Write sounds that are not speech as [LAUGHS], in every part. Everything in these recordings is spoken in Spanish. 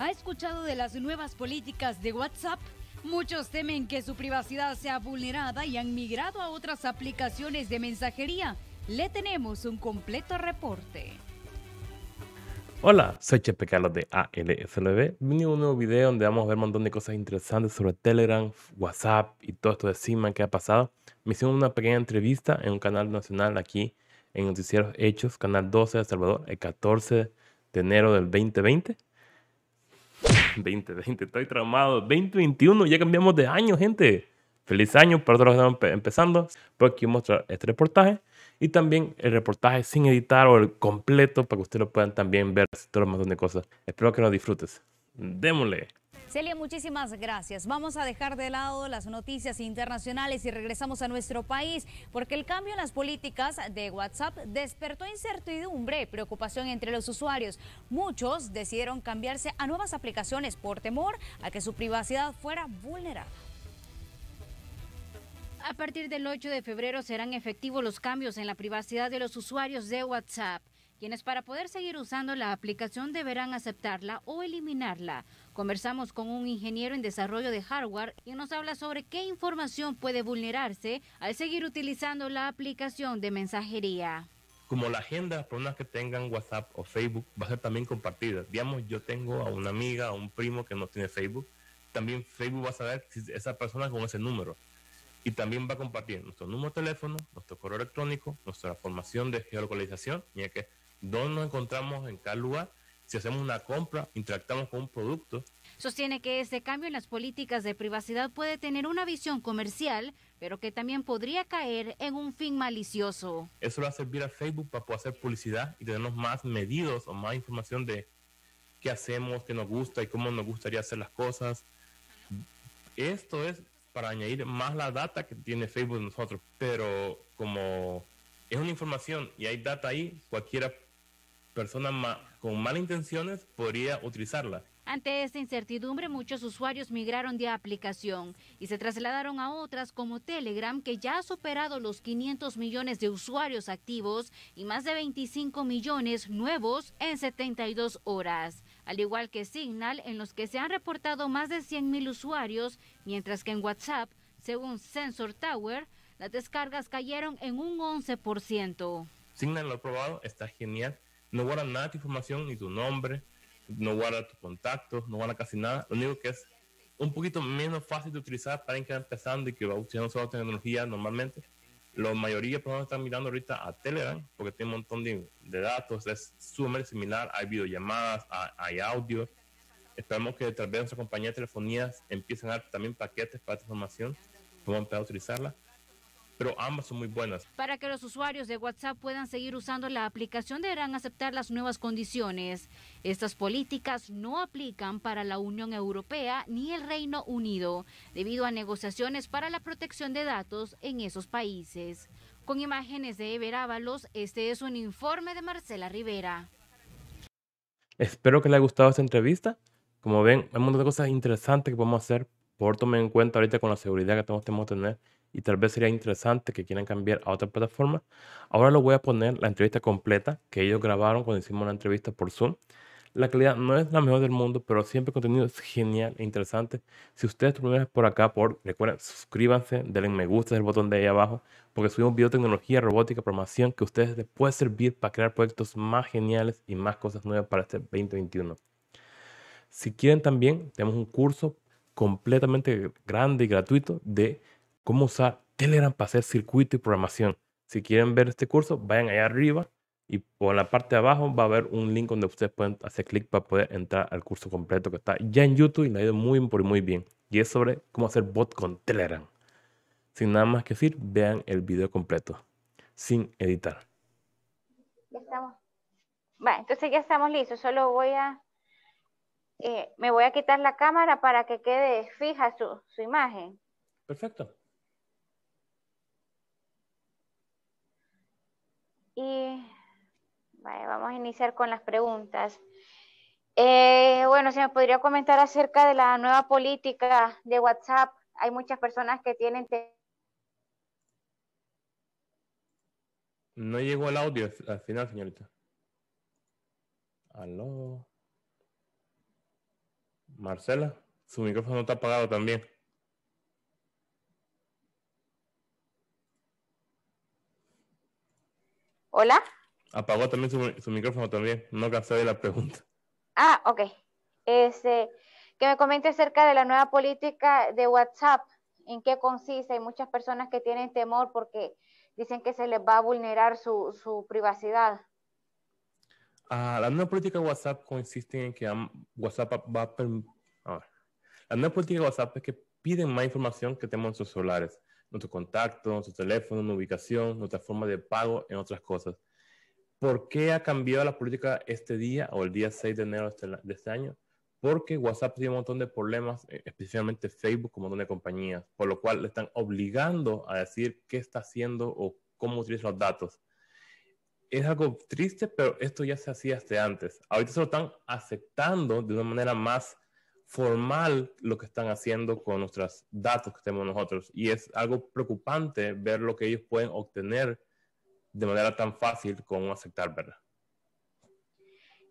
¿Ha escuchado de las nuevas políticas de WhatsApp? Muchos temen que su privacidad sea vulnerada y han migrado a otras aplicaciones de mensajería. Le tenemos un completo reporte. Hola, soy Chepe Carlos de ALSLB. Bienvenido a un nuevo video donde vamos a ver un montón de cosas interesantes sobre Telegram, WhatsApp y todo esto de Sigma que ha pasado. Me hicieron una pequeña entrevista en un canal nacional aquí en Noticieros Hechos, Canal 12 de Salvador, el 14 de enero del 2020. 2020, [LAUGHS] estoy traumado. 2021, ya cambiamos de año, gente. Feliz año para todos los que estamos empezando. Pues aquí mostrar este reportaje y también el reportaje sin editar o el completo para que ustedes lo puedan también ver todo un montón de cosas. Espero que lo disfrutes. Démosle. Celia, muchísimas gracias. Vamos a dejar de lado las noticias internacionales y regresamos a nuestro país, porque el cambio en las políticas de WhatsApp despertó incertidumbre, preocupación entre los usuarios. Muchos decidieron cambiarse a nuevas aplicaciones por temor a que su privacidad fuera vulnerada. A partir del 8 de febrero serán efectivos los cambios en la privacidad de los usuarios de WhatsApp quienes para poder seguir usando la aplicación deberán aceptarla o eliminarla. Conversamos con un ingeniero en desarrollo de hardware y nos habla sobre qué información puede vulnerarse al seguir utilizando la aplicación de mensajería. Como la agenda, personas que tengan WhatsApp o Facebook va a ser también compartida. Digamos, yo tengo a una amiga, a un primo que no tiene Facebook, también Facebook va a saber si esa persona con ese número. Y también va a compartir nuestro número de teléfono, nuestro correo electrónico, nuestra formación de geolocalización, ya que dónde nos encontramos en cada lugar, si hacemos una compra, interactuamos con un producto. Sostiene que este cambio en las políticas de privacidad puede tener una visión comercial, pero que también podría caer en un fin malicioso. Eso va a servir a Facebook para poder hacer publicidad y tenernos más medidos o más información de qué hacemos, qué nos gusta y cómo nos gustaría hacer las cosas. Esto es para añadir más la data que tiene Facebook de nosotros, pero como es una información y hay data ahí, cualquiera personas con malas intenciones podría utilizarla. Ante esta incertidumbre, muchos usuarios migraron de aplicación y se trasladaron a otras como Telegram, que ya ha superado los 500 millones de usuarios activos y más de 25 millones nuevos en 72 horas, al igual que Signal, en los que se han reportado más de 100 mil usuarios, mientras que en WhatsApp, según Sensor Tower, las descargas cayeron en un 11%. Signal lo ha probado, está genial no guardan nada de tu información, ni tu nombre, no guarda tus contactos, no guardan casi nada. Lo único que es un poquito menos fácil de utilizar para alguien que está empezando y que va utilizando solo tecnología normalmente. La mayoría de personas están mirando ahorita a Telegram porque tiene un montón de, datos, es sumamente similar, hay videollamadas, hay, audio. Esperamos que tal vez nuestra compañía de telefonías empiecen a dar también paquetes para esta información, para empezar a utilizarla pero ambas son muy buenas. Para que los usuarios de WhatsApp puedan seguir usando la aplicación deberán aceptar las nuevas condiciones. Estas políticas no aplican para la Unión Europea ni el Reino Unido, debido a negociaciones para la protección de datos en esos países. Con imágenes de Ever Ábalos, este es un informe de Marcela Rivera. Espero que les haya gustado esta entrevista. Como ven, hay un montón de cosas interesantes que podemos hacer. Por tomar en cuenta ahorita con la seguridad que tenemos que tener y tal vez sería interesante que quieran cambiar a otra plataforma. Ahora les voy a poner la entrevista completa que ellos grabaron cuando hicimos la entrevista por Zoom. La calidad no es la mejor del mundo, pero siempre el contenido es genial e interesante. Si ustedes primera por acá, por, recuerden, suscríbanse, denle me gusta, el botón de ahí abajo, porque subimos biotecnología, robótica, programación, que ustedes les puede servir para crear proyectos más geniales y más cosas nuevas para este 2021. Si quieren también, tenemos un curso completamente grande y gratuito de cómo usar Telegram para hacer circuito y programación. Si quieren ver este curso, vayan allá arriba y por la parte de abajo va a haber un link donde ustedes pueden hacer clic para poder entrar al curso completo que está ya en YouTube y le ha ido muy, muy bien. Y es sobre cómo hacer bot con Telegram. Sin nada más que decir, vean el video completo, sin editar. Ya estamos. Bueno, entonces ya estamos listos. Solo voy a... Eh, me voy a quitar la cámara para que quede fija su imagen. Perfecto. vamos a iniciar con las preguntas. Eh, bueno, se me podría comentar acerca de la nueva política de WhatsApp. Hay muchas personas que tienen... No llegó el audio al final, señorita. Aló. Marcela, su micrófono está apagado también. ¿Hola? Apagó también su, micrófono también. No cansé de la pregunta. Ah, ok. Este, que me comente acerca de la nueva política de WhatsApp. ¿En qué consiste? Hay muchas personas que tienen temor porque dicen que se les va a vulnerar su, privacidad. Ah, la nueva política de WhatsApp consiste en que WhatsApp va a... la nueva política de WhatsApp es que piden más información que tenemos en sus celulares. Nuestro contacto, nuestro teléfono, nuestra ubicación, nuestra forma de pago, en otras cosas. ¿Por qué ha cambiado la política este día o el día 6 de enero este de este, año? Porque WhatsApp tiene un montón de problemas, eh, especialmente Facebook, como una montón de compañías, por lo cual le están obligando a decir qué está haciendo o cómo utiliza los datos. Es algo triste, pero esto ya se hacía hasta antes. Ahorita se lo están aceptando de una manera más formal lo que están haciendo con nuestros datos que tenemos nosotros. Y es algo preocupante ver lo que ellos pueden obtener de manera tan fácil como aceptar, ¿verdad?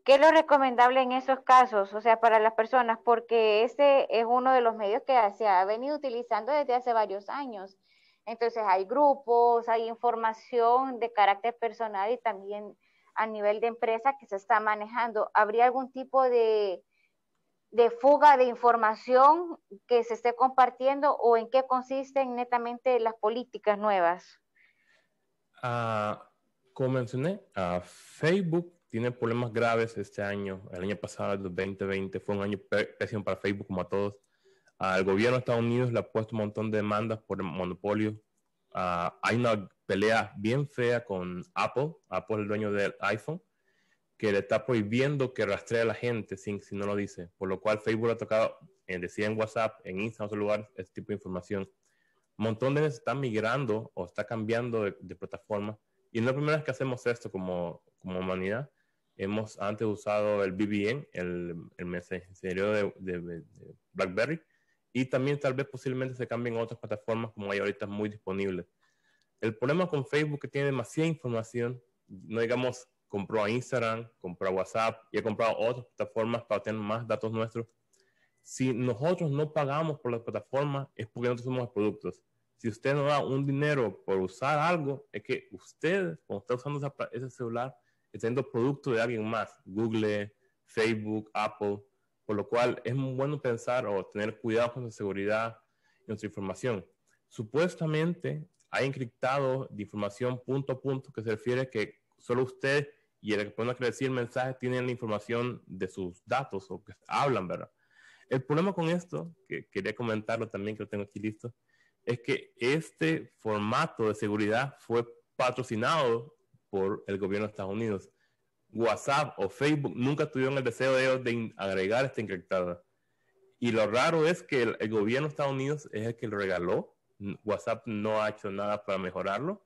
¿Qué es lo recomendable en esos casos? O sea, para las personas, porque ese es uno de los medios que se ha venido utilizando desde hace varios años. Entonces hay grupos, hay información de carácter personal y también a nivel de empresa que se está manejando. ¿Habría algún tipo de de fuga de información que se esté compartiendo o en qué consisten netamente las políticas nuevas? Ah, como mencioné, ah, Facebook tiene problemas graves este año. El año pasado, el 2020, fue un año pésimo para Facebook, como a todos. Ah, el gobierno de Estados Unidos le ha puesto un montón de demandas por el monopolio. hay una pelea bien fea con Apple. Apple es el dueño del iPhone que le está prohibiendo que rastree a la gente si, si no lo dice. Por lo cual Facebook ha tocado, en, eh, decía en WhatsApp, en Instagram, en otros lugar, este tipo de información. Un montón de gente está migrando o está cambiando de, plataforma. Y no es la primera vez que hacemos esto como, como humanidad. Hemos antes usado el BBN, el, el mensajero de, BlackBerry, y también tal vez posiblemente se cambien otras plataformas como hay ahorita muy disponibles. El problema con Facebook es que tiene demasiada información, no digamos compró a Instagram, compró a WhatsApp y ha comprado otras plataformas para tener más datos nuestros. Si nosotros no pagamos por las plataformas, es porque nosotros somos los productos. Si usted no da un dinero por usar algo, es que usted, cuando está usando ese celular, está siendo producto de alguien más, Google, Facebook, Apple, por lo cual es muy bueno pensar o tener cuidado con la seguridad y nuestra información. Supuestamente hay encriptado de información punto a punto que se refiere que solo usted y el que a recibe el mensaje tiene la información de sus datos o que hablan, ¿verdad? El problema con esto, que quería comentarlo también, que lo tengo aquí listo, es que este formato de seguridad fue patrocinado por el gobierno de Estados Unidos. WhatsApp o Facebook nunca tuvieron el deseo de agregar esta encriptada. Y lo raro es que el, el, gobierno de Estados Unidos es el que lo regaló. WhatsApp no ha hecho nada para mejorarlo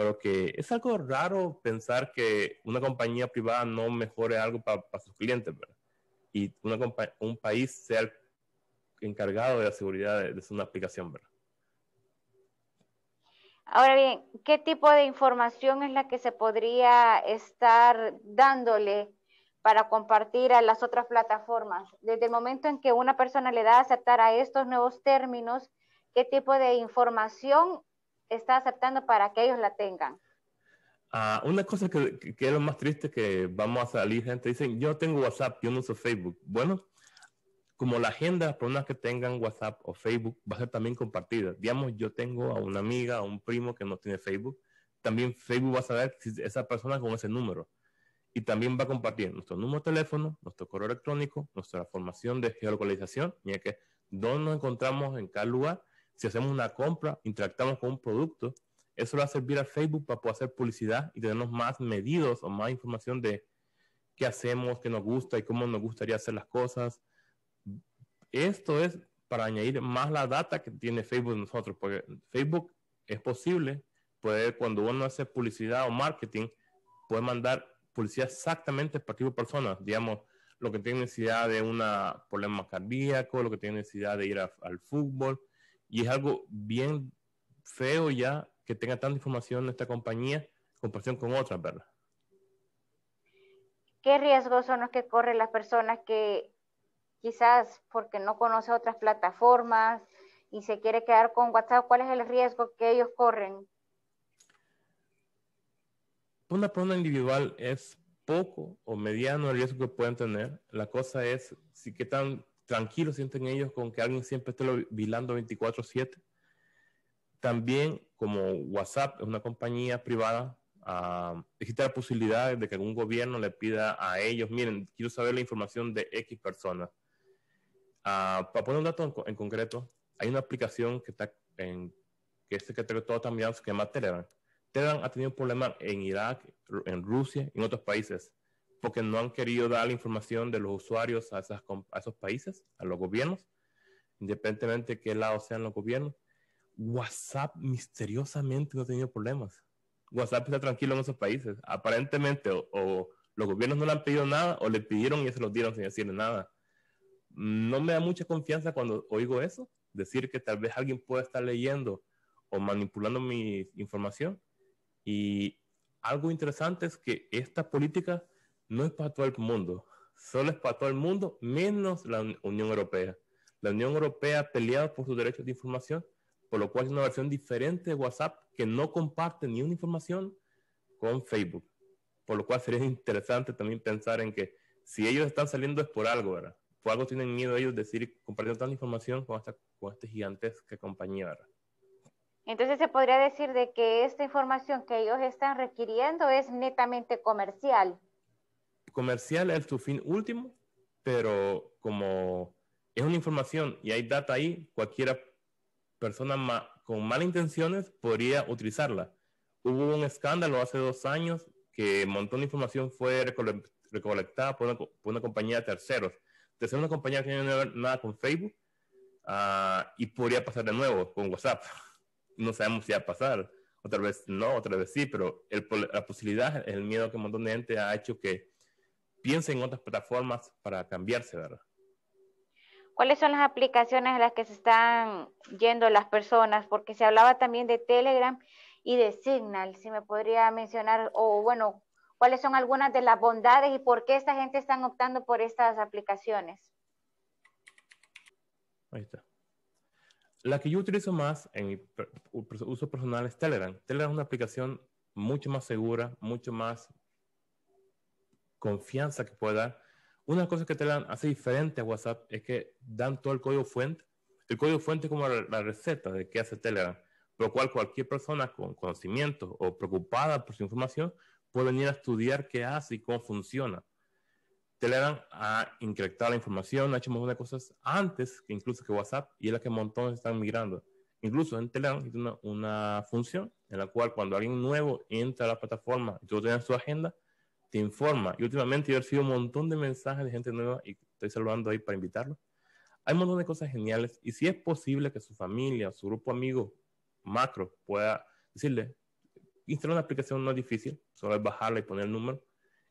pero que es algo raro pensar que una compañía privada no mejore algo para sus clientes, ¿verdad? Y una un país sea encargado de la seguridad de, una aplicación, ¿verdad? Ahora bien, ¿qué tipo de información es la que se podría estar dándole para compartir a las otras plataformas? Desde el momento en que una persona le da a aceptar a estos nuevos términos, ¿qué tipo de información está aceptando para que ellos la tengan. Ah, una cosa que, que, es lo más triste que vamos a salir, gente, dicen, yo tengo WhatsApp, yo no uso Facebook. Bueno, como la agenda de las personas que tengan WhatsApp o Facebook va a ser también compartida. Digamos, yo tengo a una amiga, a un primo que no tiene Facebook, también Facebook va a saber si esa persona con ese número. Y también va a compartir nuestro número de teléfono, nuestro correo electrónico, nuestra formación de geolocalización, ya que dónde nos encontramos en cada lugar si hacemos una compra, interactuamos con un producto, eso le va a servir a Facebook para poder hacer publicidad y tenernos más medidos o más información de qué hacemos, qué nos gusta y cómo nos gustaría hacer las cosas. Esto es para añadir más la data que tiene Facebook de nosotros, porque Facebook es posible poder, cuando uno hace publicidad o marketing, puede mandar publicidad exactamente para tipo de personas, digamos, lo que tiene necesidad de un problema cardíaco, lo que tiene necesidad de ir al fútbol, y es algo bien feo ya que tenga tanta información esta compañía en comparación con otras, ¿verdad? ¿Qué riesgos son los que corren las personas que quizás porque no conoce otras plataformas y se quiere quedar con WhatsApp? ¿Cuál es el riesgo que ellos corren? Una persona individual es poco o mediano el riesgo que pueden tener. La cosa es si qué tan Tranquilo sienten ellos con que alguien siempre esté vigilando 24/7. También como WhatsApp es una compañía privada, ah, existe la posibilidad de que algún gobierno le pida a ellos, miren, quiero saber la información de X personas. Ah, para poner un dato en, concreto, hay una aplicación que está en que es que todo está mirando, se llama Telegram. Telegram ha tenido problemas en Irak, en Rusia y en otros países porque no han querido dar la información de los usuarios a, esas, esos países, a los gobiernos, independientemente de qué lado sean los gobiernos. WhatsApp misteriosamente no ha tenido problemas. WhatsApp está tranquilo en esos países. Aparentemente, o, los gobiernos no le han pedido nada, o le pidieron y se los dieron sin decirle nada. No me da mucha confianza cuando oigo eso, decir que tal vez alguien pueda estar leyendo o manipulando mi información. Y algo interesante es que esta política no es para todo el mundo, solo es para todo el mundo menos la Unión Europea. La Unión Europea ha peleado por sus derechos de información, por lo cual es una versión diferente de WhatsApp que no comparte ni una información con Facebook. Por lo cual sería [LAUGHS] interesante también pensar en que si ellos están saliendo es por algo, ¿verdad? Por algo tienen miedo ellos de decir compartiendo tanta información con esta, con esta gigantesca compañía, ¿verdad? Entonces se podría decir de que esta información que ellos están requiriendo es netamente comercial comercial es tu fin último, pero como es una información y hay data ahí, cualquiera persona con malas intenciones podría utilizarla. Hubo un escándalo hace dos años que un montón de información fue recolectada por una, compañía de terceros. Tercero, una compañía que no tiene nada con Facebook ah, y podría pasar de nuevo con WhatsApp. [LAUGHS] No sabemos si va a pasar. Otra vez no, otra vez sí, pero la posibilidad, el miedo que un montón de gente ha hecho que piensen en otras plataformas para cambiarse, ¿verdad? ¿Cuáles son las aplicaciones a las que se están yendo las personas? Porque se hablaba también de Telegram y de Signal, si me podría mencionar, o bueno, ¿cuáles son algunas de las bondades y por qué esta gente está optando por estas aplicaciones? Ahí está. La que yo utilizo más en mi uso personal es Telegram. Telegram es una aplicación mucho más segura, mucho más confianza que puede dar. Una cosa que Telegram hace diferente a WhatsApp es que dan todo el código fuente. El código fuente es como la, receta de qué hace Telegram, por lo cual cualquier persona con conocimiento o preocupada por su información puede venir a estudiar qué hace y cómo funciona. Telegram ha incrementado la información, ha hecho muchas cosas antes que incluso que WhatsApp y es la que montones están migrando. Incluso en Telegram tiene una, función en la cual cuando alguien nuevo entra a la plataforma y tú tienes su agenda, te informa. Y últimamente yo he recibido un montón de mensajes de gente nueva y estoy saludando ahí para invitarlo Hay un montón de cosas geniales y si es posible que su familia su grupo amigo macro pueda decirle, instalar una aplicación no es difícil, solo es bajarla y poner el número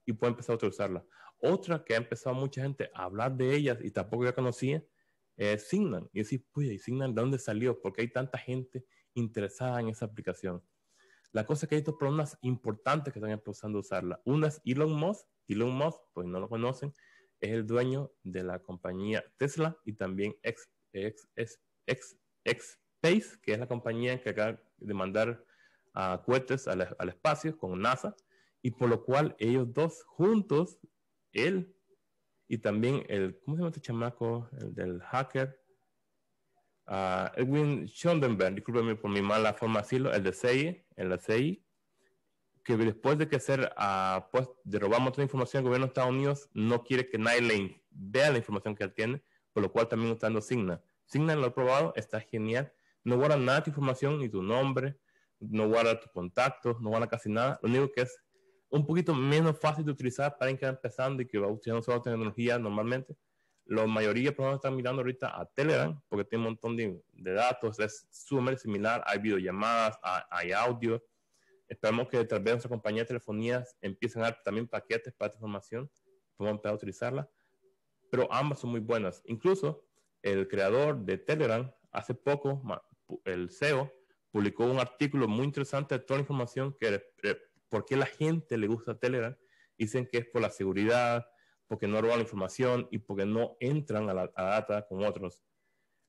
y puede empezar a utilizarla. Otra que ha empezado mucha gente a hablar de ellas y tampoco ya conocía es Signal. Y decir, pues, ¿y Signal de dónde salió? Porque hay tanta gente interesada en esa aplicación. La cosa es que hay dos problemas importantes que están empezando a usarla. Una es Elon Musk. Elon Musk, pues no lo conocen, es el dueño de la compañía Tesla y también ex, ex, ex, ex, Space, que es la compañía que acaba de mandar a ah, cohetes al, al, espacio con NASA, y por lo cual ellos dos juntos, él y también el, ¿cómo se llama este chamaco? El del hacker, a ah, Edwin Schondenberg, discúlpeme por mi mala forma de decirlo, el de CI, el de que después de que ser ah, pues, de robamos toda la información, el gobierno de Estados Unidos no quiere que nadie vea la información que él tiene, por lo cual también está dando Signa. Signa lo ha probado, está genial. No guarda nada de tu información, ni tu nombre, no guarda tus contactos, no guarda casi nada. Lo único que es un poquito menos fácil de utilizar para alguien que empezando y que va utilizando solo tecnología normalmente, la mayoría de están mirando ahorita a Telegram porque tiene un montón de, datos, es súper similar, hay videollamadas, hay, audio. Esperamos que tal vez nuestra compañía de telefonías empiecen a dar también paquetes para esta información, podemos empezar a utilizarla, pero ambas son muy buenas. Incluso el creador de Telegram, hace poco, el CEO, publicó un artículo muy interesante de toda la información que eh, por qué la gente le gusta Telegram. Dicen que es por la seguridad, porque no roban la información y porque no entran a la, data con otros.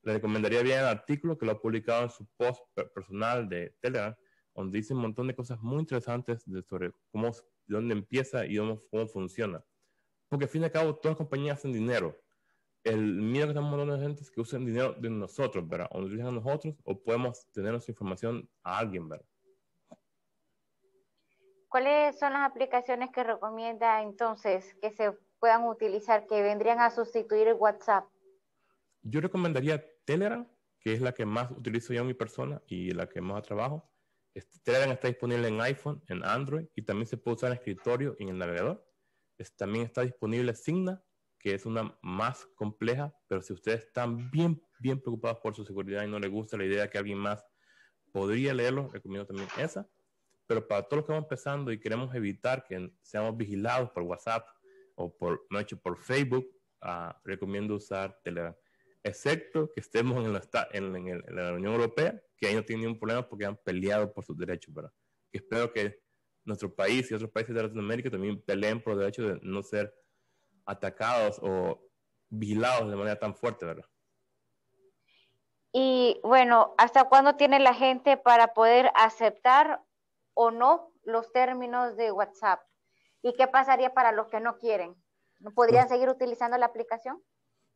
le recomendaría bien el artículo que lo ha publicado en su post personal de Telegram, donde dice un montón de cosas muy interesantes sobre cómo, dónde empieza y cómo, cómo funciona. Porque al fin y al cabo, todas las compañías hacen dinero. El miedo que estamos dando a la gente es que usen dinero de nosotros, ¿verdad? O nos utilizan a nosotros o podemos tener nuestra información a alguien, ¿verdad? ¿Cuáles son las aplicaciones que recomienda entonces que se puedan utilizar, que vendrían a sustituir el WhatsApp? Yo recomendaría Telegram, que es la que más utilizo yo en mi persona y la que más trabajo. Este, Telegram está disponible en iPhone, en Android y también se puede usar en escritorio y en el navegador. también está disponible Signa, que es una más compleja, pero si ustedes están bien, bien preocupados por su seguridad y no les gusta la idea de que alguien más podría leerlo, recomiendo también esa. Pero para todos los que vamos empezando y queremos evitar que seamos vigilados por WhatsApp o por, hecho por Facebook, ah, recomiendo usar Telegram. Excepto que estemos en la, en, la, Unión Europea, que ahí no tienen ningún problema porque han peleado por sus derechos, ¿verdad? espero que nuestro país y otros países de Latinoamérica también peleen por el derecho de no ser atacados o vigilados de manera tan fuerte, ¿verdad? Y bueno, ¿hasta cuándo tiene la gente para poder aceptar o no los términos de WhatsApp? ¿Y qué pasaría para los que no quieren? ¿No podrían seguir utilizando la aplicación?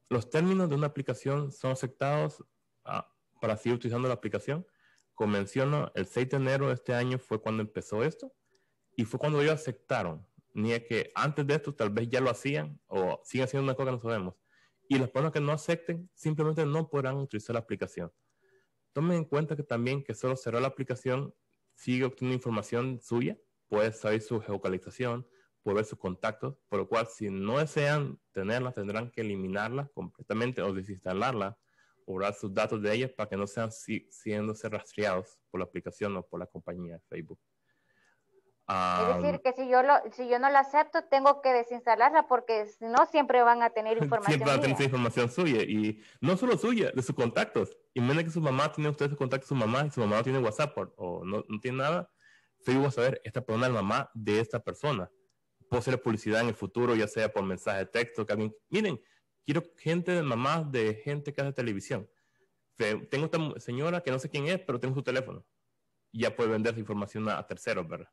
Los términos de una aplicación son aceptados ah, para seguir utilizando la aplicación. Como menciono, el 6 de enero de este año fue cuando empezó esto y fue cuando ellos aceptaron. Ni es que antes de esto tal vez ya lo hacían o siguen haciendo una cosa que no sabemos. Y los personas que no acepten simplemente no podrán utilizar la aplicación. Tomen en cuenta que también que solo cerró la aplicación sigue obteniendo información suya, puede saber su geolocalización, por ver sus contactos, por lo cual si no desean tenerlas, tendrán que eliminarla completamente o desinstalarla, o borrar sus datos de ellas para que no sean siendo ser rastreados por la aplicación o por la compañía de Facebook. es decir, que si yo, si yo no la acepto, tengo que desinstalarla porque no, siempre van a tener [LAUGHS] información. Siempre van a tener información suya y no solo suya, de sus contactos. Y menos que su mamá tiene ustedes sus contactos, su mamá, y su mamá no tiene WhatsApp o, no, no, tiene nada, Facebook va a saber, esta persona es la mamá de esta persona puedo publicidad en el futuro, ya sea por mensaje de texto, que alguien, miren, quiero gente de mamás, de gente que hace televisión. Tengo esta señora que no sé quién es, pero tengo su teléfono. Y ya puede vender su información a, terceros, ¿verdad?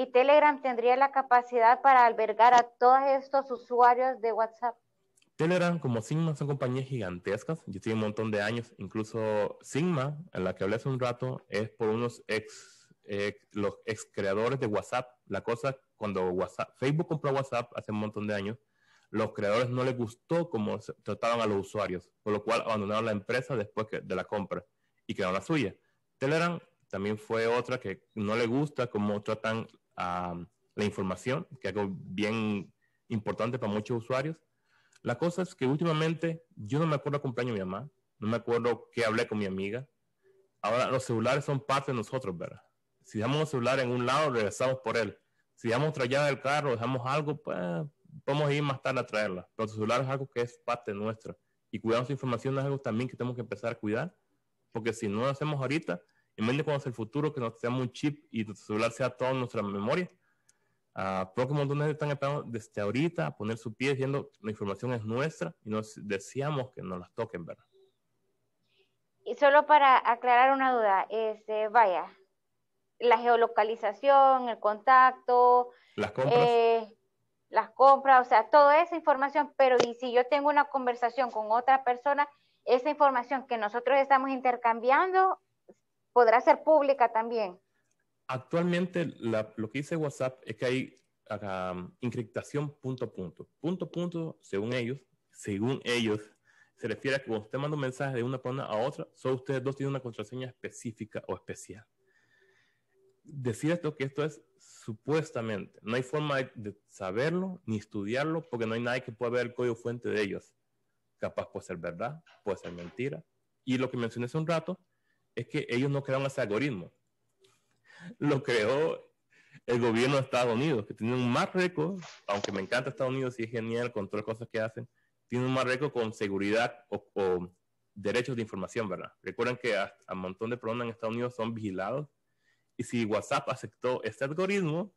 y Telegram tendría la capacidad para albergar a todos estos usuarios de WhatsApp. Telegram, como Sigma, son compañías gigantescas. Yo estoy un montón de años. Incluso Sigma, en la que hablé hace un rato, es por unos ex los ex creadores de WhatsApp. La cosa, cuando WhatsApp, Facebook compró WhatsApp hace un montón de años, los creadores no les gustó cómo trataban a los usuarios, por lo cual abandonaron la empresa después de la compra y crearon la suya. Telegram también fue otra que no le gusta cómo tratan a la información, que es algo bien importante para muchos usuarios. La cosa es que últimamente yo no me acuerdo cumpleaños de mi mamá, no me acuerdo qué hablé con mi amiga. Ahora los celulares son parte de nosotros, ¿verdad? Si dejamos el celular en un lado, regresamos por él. Si dejamos otra llave del carro, dejamos algo, pues podemos ir más tarde a traerla. Pero el celular es algo que es parte nuestra. Y cuidar su información es algo también que tenemos que empezar a cuidar, porque si no lo hacemos ahorita, en vez de cuando es el futuro, que nos sea un chip y nuestro celular sea toda nuestra memoria, Uh, creo están esperando desde ahorita a poner su pie diciendo la información es nuestra y nos deseamos que nos las toquen, ¿verdad? Y solo para aclarar una duda, este, vaya, la geolocalización, el contacto, eh, las compras. o sea, toda esa información, pero y si yo tengo una conversación con otra persona, esa información que nosotros estamos intercambiando podrá ser pública también. Actualmente lo que dice WhatsApp es que hay ah, um, encriptación punto a punto. Punto a punto, según ellos, según ellos, se refiere a que cuando usted manda un mensaje de una persona a otra, solo ustedes dos tienen una contraseña específica o especial decir esto que esto es supuestamente. No hay forma de saberlo ni estudiarlo porque no hay nadie que pueda ver el código fuente de ellos. Capaz puede ser verdad, puede ser mentira. Y lo que mencioné hace un rato es que ellos no crearon ese algoritmo. Lo creó el gobierno de Estados Unidos, que tiene un más récord, aunque me encanta Estados Unidos y es genial con todas las cosas que hacen, tiene un más récord con seguridad o, derechos de información, ¿verdad? Recuerden que a, a un montón de personas en Estados Unidos son vigilados y si WhatsApp aceptó este algoritmo,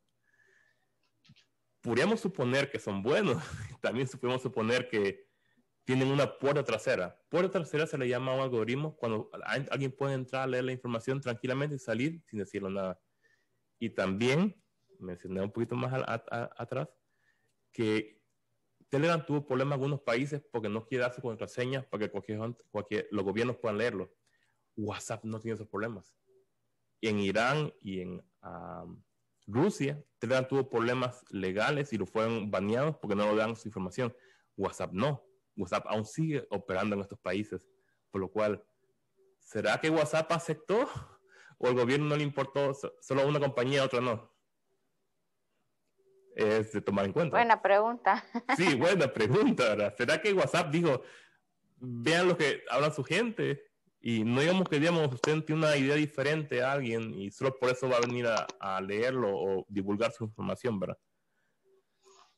podríamos suponer que son buenos. [LAUGHS] También supimos suponer que tienen una puerta trasera. Puerta trasera se le llama a un algoritmo cuando alguien puede entrar a leer la información tranquilamente y salir sin decirlo nada. Y también, mencioné un poquito más atrás, que Telegram tuvo problemas en algunos países porque no quiere dar sus contraseñas para que cualquier, los gobiernos puedan leerlo. WhatsApp no tiene esos problemas en Irán y en ah, Rusia, Telegram tuvo problemas legales y lo fueron baneados porque no lo dan su información. WhatsApp no. WhatsApp aún sigue operando en estos países. Por lo cual, ¿será que WhatsApp aceptó? ¿O el gobierno no le importó? Solo una compañía, otra no. Es de tomar en cuenta. Buena pregunta. Sí, buena pregunta. ¿Será que WhatsApp dijo, vean lo que habla su gente? Y no digamos que, digamos, usted tiene una idea diferente a alguien y solo por eso va a venir a, leerlo o divulgar su información, ¿verdad?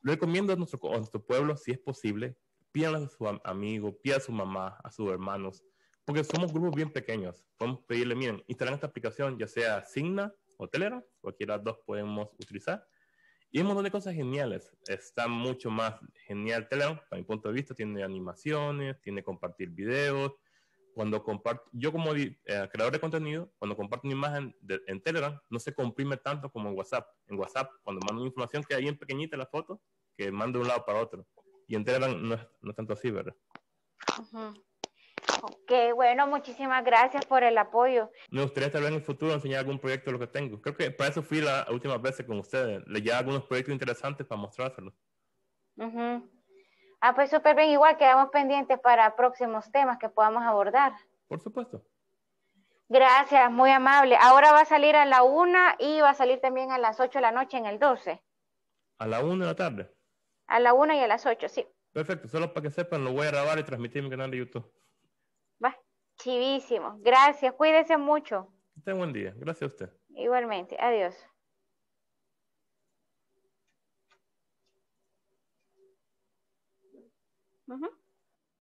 Recomiendo a nuestro, pueblo, si es posible, pídanle a su amigo, pídanle a su mamá, a sus hermanos, porque somos grupos bien pequeños. Podemos pedirle, miren, instalan esta aplicación, ya sea Signa o Telera, cualquiera de las dos podemos utilizar. Y hay un montón de cosas geniales. Está mucho más genial Telera, para mi punto de vista. Tiene animaciones, tiene compartir videos, cuando comparto, yo como eh, creador de contenido, cuando comparto una imagen en Telegram, no se comprime tanto como en WhatsApp. En WhatsApp, cuando mando una información que hay en pequeñita la foto, que mando de un lado para otro. Y en Telegram no es, no tanto así, ¿verdad? Ok, bueno, muchísimas gracias por el apoyo. Me gustaría tal en el futuro enseñar algún proyecto de lo que tengo. Creo que para eso fui la última vez con ustedes. Le llevé algunos proyectos interesantes para mostrárselos. Uh Ah, pues súper bien, igual quedamos pendientes para próximos temas que podamos abordar. Por supuesto. Gracias, muy amable. Ahora va a salir a la una y va a salir también a las ocho de la noche en el 12. A la una de la tarde. A la una y a las ocho, sí. Perfecto, solo para que sepan, lo voy a grabar y transmitir en mi canal de YouTube. Va, chivísimo. Gracias, cuídese mucho. Que tenga buen día, gracias a usted. Igualmente, adiós. Mm-hmm.